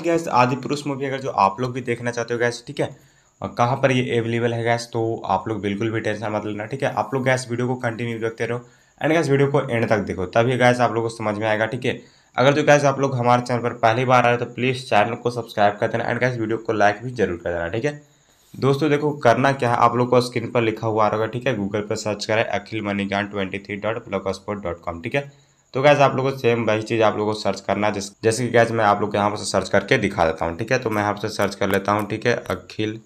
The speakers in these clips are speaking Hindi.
गैस आदि पुरुष मूवी अगर जो आप लोग भी देखना चाहते हो गैस ठीक है और कहाँ पर ये अवेलेबल है गैस तो आप लोग बिल्कुल भी टेंशन मत लेना ठीक है आप लोग गैस वीडियो को कंटिन्यू देखते रहो एंड गैस वीडियो को एंड तक देखो तभी गैस आप लोग को समझ में आएगा ठीक है अगर जो गैस आप लोग हमारे चैनल पर पहली बार आ रहे हो तो प्लीज़ चैनल को सब्सक्राइब कर देना एंड गैस वीडियो को लाइक भी जरूर कर देना ठीक है दोस्तों देखो करना क्या है आप लोग को स्क्रीन पर लिखा हुआ आ रहा होगा ठीक है गूगल पर सर्च करें Akhil money Gyan twenty three dot blog spot dot com ठीक है तो गैस आप लोगों को सेम वही चीज़ आप लोगों को सर्च करना है जैसे कि गैस मैं आप लोग को यहाँ पर सर्च करके दिखा देता हूँ ठीक है तो मैं यहाँ पर सर्च कर लेता हूँ ठीक है अखिल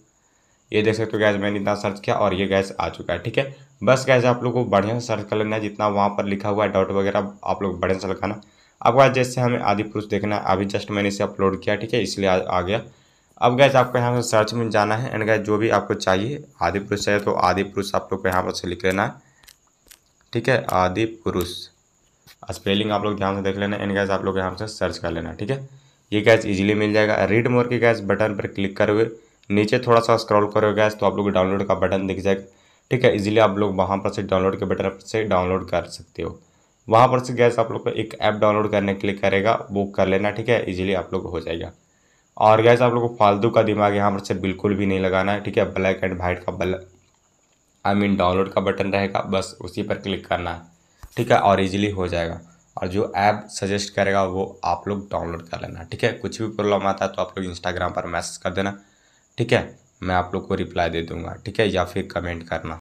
ये देख सकते हो गैस मैंने इतना सर्च किया और ये गैस आ चुका है ठीक है बस गैस आप लोग को बढ़िया से सर्च कर लेना है जितना वहाँ पर लिखा हुआ है डॉट वगैरह आप लोग बढ़िया से लगाना अब गैस जैसे हमें आदि पुरुष देखना है अभी जस्ट मैंने इसे अपलोड किया ठीक है इसलिए आ, आ गया अब गैस आपको यहाँ से सर्च में जाना है एंड गैस जो भी आपको चाहिए आदि पुरुष चाहिए तो आदि पुरुष आप लोग को यहाँ पर से लिख लेना है ठीक है आदि पुरुष स्पेलिंग आप लोग ध्यान से देख लेना एंड गैस आप लोग यहाँ से सर्च कर लेना ठीक है ये गैस इजीली मिल जाएगा रीड मोर के गैस बटन पर क्लिक करोगे नीचे थोड़ा सा स्क्रॉल करोगे गैस तो आप लोग डाउनलोड का बटन दिख जाएगा ठीक है इजीली आप लोग वहाँ पर से डाउनलोड के बटन से डाउनलोड कर सकते हो वहाँ पर से गैस आप लोग को एक ऐप डाउनलोड करने के लिए करेगा बुक कर लेना ठीक है ईजिली आप लोग हो जाएगा और गैस आप लोग को फालतू का दिमाग यहाँ पर से बिल्कुल भी नहीं लगाना है ठीक है ब्लैक एंड वाइट का ब्लैक आई मीन डाउनलोड का बटन रहेगा बस उसी पर क्लिक करना है ठीक है और इजीली हो जाएगा और जो ऐप सजेस्ट करेगा वो आप लोग डाउनलोड कर लेना ठीक है कुछ भी प्रॉब्लम आता है तो आप लोग इंस्टाग्राम पर मैसेज कर देना ठीक है मैं आप लोग को रिप्लाई दे दूंगा ठीक है या फिर कमेंट करना